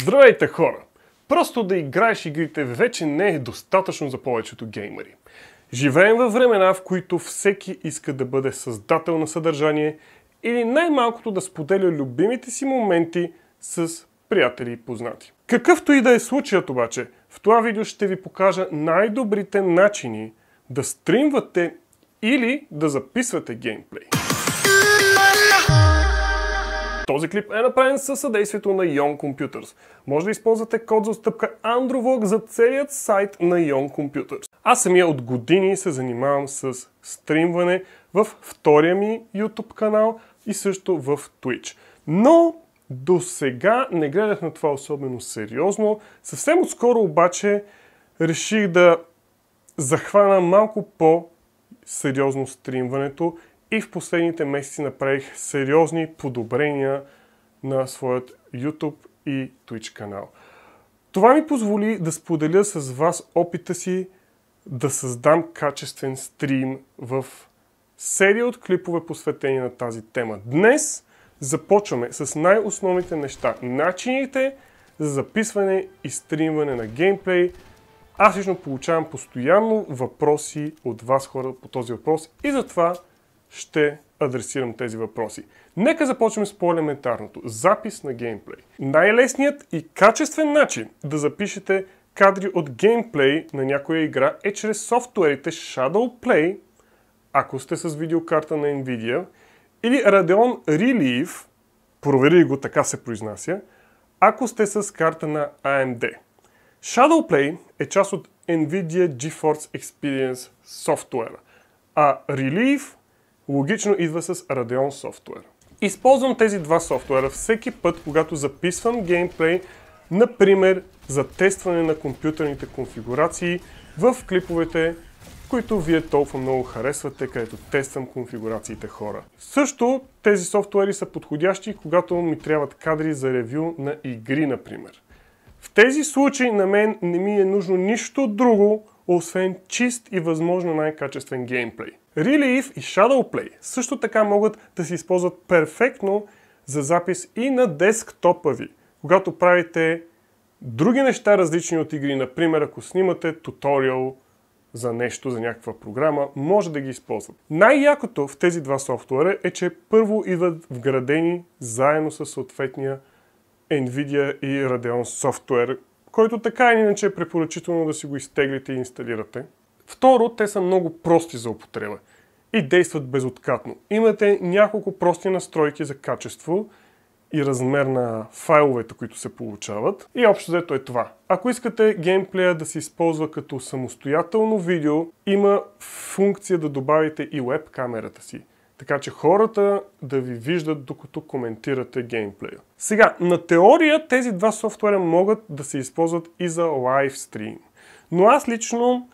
Здравейте хора! Просто да играеш игрите вече не е достатъчно за повечето геймери. Живеем във времена, в които всеки иска да бъде създател на съдържание или най-малкото да споделя любимите си моменти с приятели и познати. Какъвто и да е случаят обаче, в това видео ще ви покажа най-добрите начини да стримвате или да записвате геймплей. Този клип е направен със съдействието на Young Computers. Може да използвате код за отстъпка Androvlog за целият сайт на Young Computers. Аз самия от години се занимавам с стримване в втория ми YouTube канал и също в Twitch. Но до сега не гледах на това особено сериозно. Съвсем отскоро обаче реших да захвана малко по сериозно стримването и в последните месеци направих сериозни подобрения на своят YouTube и Twitch канал. Това ми позволи да споделя с вас опита си да създам качествен стрим в серия от клипове посветени на тази тема. Днес започваме с най-основните неща. Начините за записване и стримване на геймплей. Аз лично получавам постоянно въпроси от вас хора по този въпрос и затова ще адресирам тези въпроси. Нека започнем с по-елементарното – запис на геймплей. Най-лесният и качествен начин да запишете кадри от геймплей на някоя игра е чрез софтуерите Shadow Play, ако сте с видеокарта на Nvidia, или Radeon Relief, провери го, така се произнася, ако сте с карта на AMD. Shadow Play е част от Nvidia GeForce Experience софтуера, а Relief – логично идва с Radeon Software. Използвам тези два софтуера всеки път, когато записвам геймплей, например за тестване на компютърните конфигурации в клиповете, които вие толкова много харесвате, където тествам конфигурациите хора. Също тези софтуери са подходящи, когато ми трябват кадри за ревю на игри, например. В тези случаи на мен не ми е нужно нищо друго, освен чист и възможно най-качествен геймплей. Relief и Shadowplay също така могат да се използват перфектно за запис и на десктопа ви. Когато правите други неща различни от игри, например ако снимате туториал за нещо, за някаква програма, може да ги използват. Най-якото в тези два софтуера е, че първо идват вградени заедно с съответния NVIDIA и Radeon софтуер, който така или иначе е препоръчително да си го изтеглите и инсталирате. Второ, те са много прости за употреба и действат безоткатно. Имате няколко прости настройки за качество и размер на файловете, които се получават. И общо взето е това. Ако искате геймплея да се използва като самостоятелно видео, има функция да добавите и веб камерата си така че хората да ви виждат докато коментирате геймплея. Сега, на теория тези два софтуера могат да се използват и за лайвстрим. Но аз лично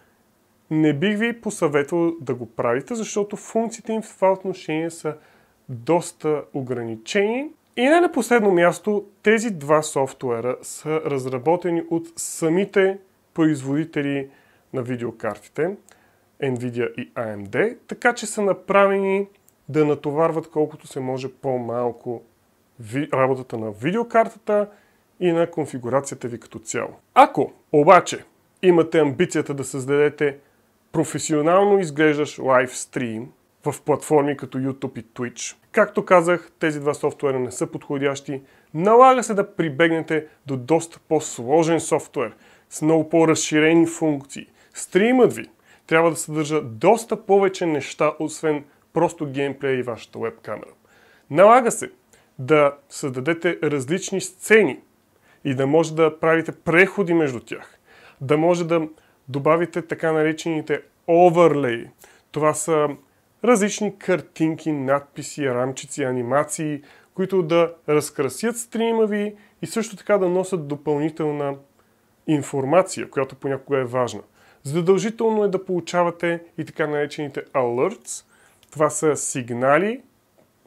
не бих ви посъветвал да го правите, защото функциите им в това отношение са доста ограничени. И не на последно място, тези два софтуера са разработени от самите производители на видеокартите, Nvidia и AMD, така че са направени да натоварват колкото се може по-малко работата на видеокартата и на конфигурацията ви като цяло. Ако обаче имате амбицията да създадете професионално изглеждаш стрим в платформи като YouTube и Twitch. Както казах, тези два софтуера не са подходящи. Налага се да прибегнете до доста по-сложен софтуер с много по-разширени функции. Стримът ви трябва да съдържа доста повече неща, освен просто геймплея и вашата веб-камера. Налага се да създадете различни сцени и да може да правите преходи между тях. Да може да добавите така наречените overlay. Това са различни картинки, надписи, рамчици, анимации, които да разкрасят стрима ви и също така да носят допълнителна информация, която понякога е важна. Задължително е да получавате и така наречените alerts. Това са сигнали,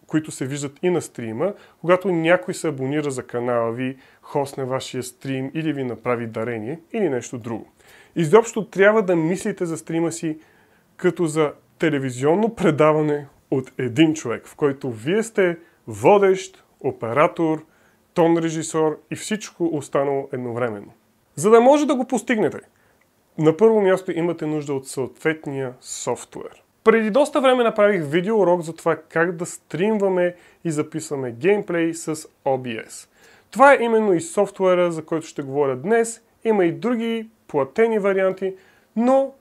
които се виждат и на стрима, когато някой се абонира за канала ви, хостне вашия стрим или ви направи дарение или нещо друго. Изобщо трябва да мислите за стрима си като за телевизионно предаване от един човек, в който вие сте водещ, оператор, тон режисор и всичко останало едновременно. За да може да го постигнете, на първо място имате нужда от съответния софтуер. Преди доста време направих видео урок за това как да стримваме и записваме геймплей с OBS. Това е именно и софтуера, за който ще говоря днес. Има и други платени варианти, но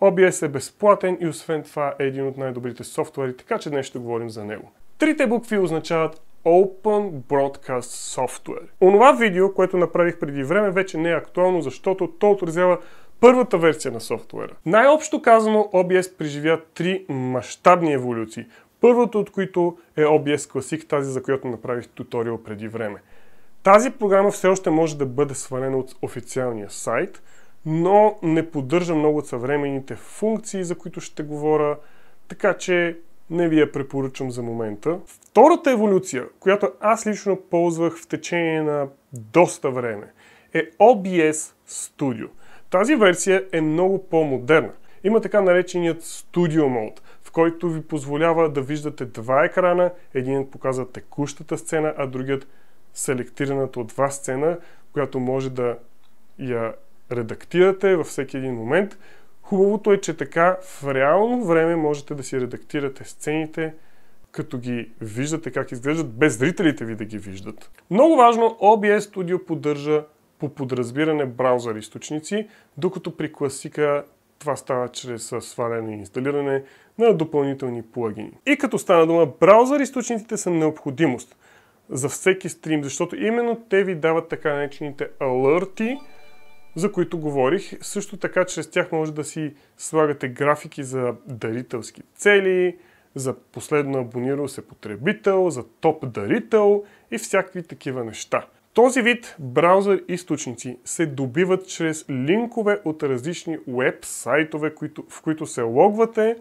OBS е безплатен и освен това е един от най-добрите софтуери, така че днес ще говорим за него. Трите букви означават Open Broadcast Software. Онова видео, което направих преди време, вече не е актуално, защото то отразява първата версия на софтуера. Най-общо казано, OBS преживя три мащабни еволюции. Първото от които е OBS Classic, тази за която направих туториал преди време. Тази програма все още може да бъде свалена от официалния сайт – но не поддържа много от съвременните функции, за които ще говоря, така че не ви я препоръчам за момента. Втората еволюция, която аз лично ползвах в течение на доста време, е OBS Studio. Тази версия е много по-модерна. Има така нареченият Studio Mode, в който ви позволява да виждате два екрана, един показва текущата сцена, а другият селектираната от вас сцена, която може да я редактирате във всеки един момент. Хубавото е, че така в реално време можете да си редактирате сцените, като ги виждате как изглеждат, без зрителите ви да ги виждат. Много важно, OBS Studio поддържа по подразбиране браузър източници, докато при класика това става чрез сваляне и инсталиране на допълнителни плагини. И като стана дума, браузър източниците са необходимост за всеки стрим, защото именно те ви дават така наречените алърти, за които говорих. Също така, чрез тях може да си слагате графики за дарителски цели, за последно абонирал се потребител, за топ дарител и всякакви такива неща. Този вид браузър източници се добиват чрез линкове от различни веб сайтове, в които се логвате,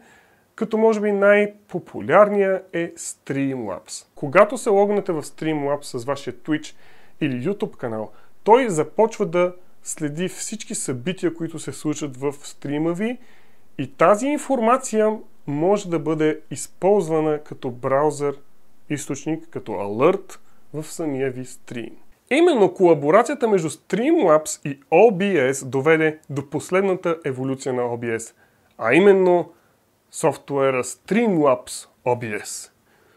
като може би най-популярния е Streamlabs. Когато се логнете в Streamlabs с вашия Twitch или YouTube канал, той започва да следи всички събития, които се случат в стрима ви и тази информация може да бъде използвана като браузър източник, като алърт в самия ви стрим. Именно колаборацията между Streamlabs и OBS доведе до последната еволюция на OBS, а именно софтуера Streamlabs OBS.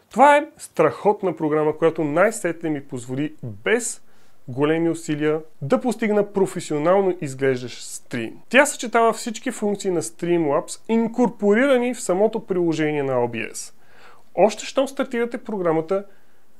Това е страхотна програма, която най-сетне ми позволи без големи усилия да постигна професионално изглеждащ стрим. Тя съчетава всички функции на Streamlabs, инкорпорирани в самото приложение на OBS. Още щом стартирате програмата,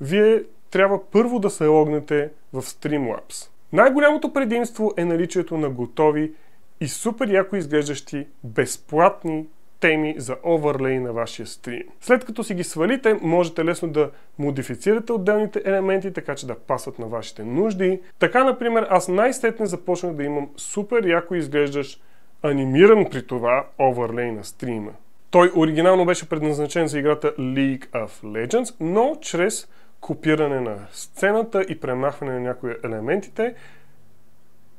вие трябва първо да се логнете в Streamlabs. Най-голямото предимство е наличието на готови и супер яко изглеждащи безплатни теми за оверлей на вашия стрим. След като си ги свалите, можете лесно да модифицирате отделните елементи, така че да пасват на вашите нужди. Така, например, аз най-сетне започнах да имам супер яко изглеждаш анимиран при това оверлей на стрима. Той оригинално беше предназначен за играта League of Legends, но чрез копиране на сцената и премахване на някои елементите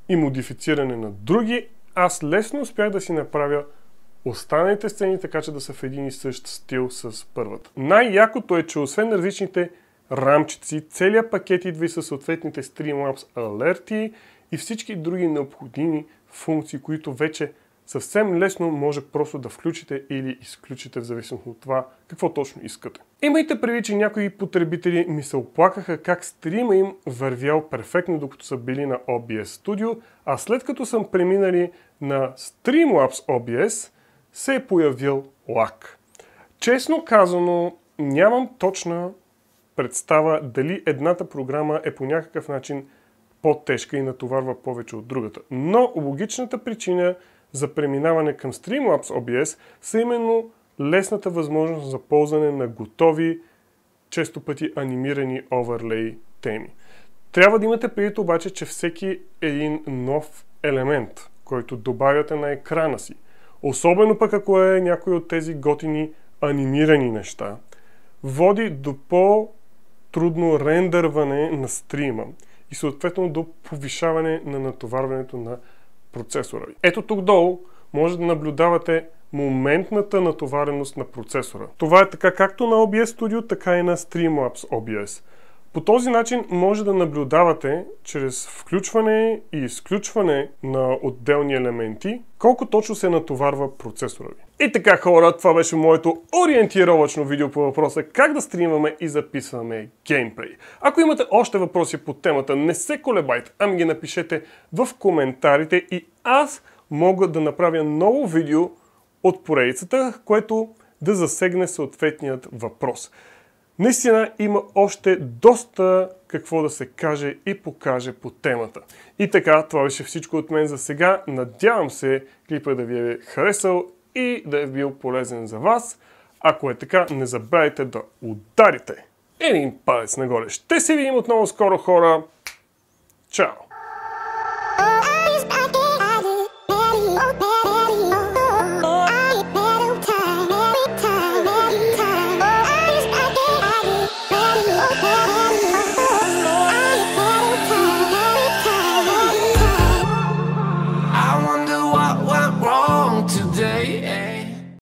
и модифициране на други, аз лесно успях да си направя останалите сцени така, че да са в един и същ стил с първата. Най-якото е, че освен различните рамчици, целият пакет идва и със съответните Streamlabs алерти и всички други необходими функции, които вече съвсем лесно може просто да включите или изключите в зависимост от това какво точно искате. Имайте преди, че някои потребители ми се оплакаха как стрима им вървял перфектно докато са били на OBS Studio, а след като съм преминали на Streamlabs OBS, се е появил лак. Честно казано, нямам точна представа дали едната програма е по някакъв начин по-тежка и натоварва повече от другата. Но логичната причина за преминаване към Streamlabs OBS са именно лесната възможност за ползване на готови, често пъти анимирани оверлей теми. Трябва да имате предвид обаче, че всеки един нов елемент, който добавяте на екрана си – особено пък ако е някой от тези готини анимирани неща, води до по-трудно рендърване на стрима и съответно до повишаване на натоварването на процесора ви. Ето тук долу може да наблюдавате моментната натовареност на процесора. Това е така както на OBS Studio, така и на Streamlabs OBS. По този начин може да наблюдавате чрез включване и изключване на отделни елементи, колко точно се натоварва процесора ви. И така хора, това беше моето ориентировачно видео по въпроса как да стримваме и записваме геймплей. Ако имате още въпроси по темата, не се колебайте, ами ги напишете в коментарите и аз мога да направя ново видео от поредицата, което да засегне съответният въпрос. Наистина има още доста какво да се каже и покаже по темата. И така, това беше всичко от мен за сега. Надявам се клипа да ви е харесал и да е бил полезен за вас. Ако е така, не забравяйте да ударите един палец нагоре. Ще се видим отново скоро, хора. Чао!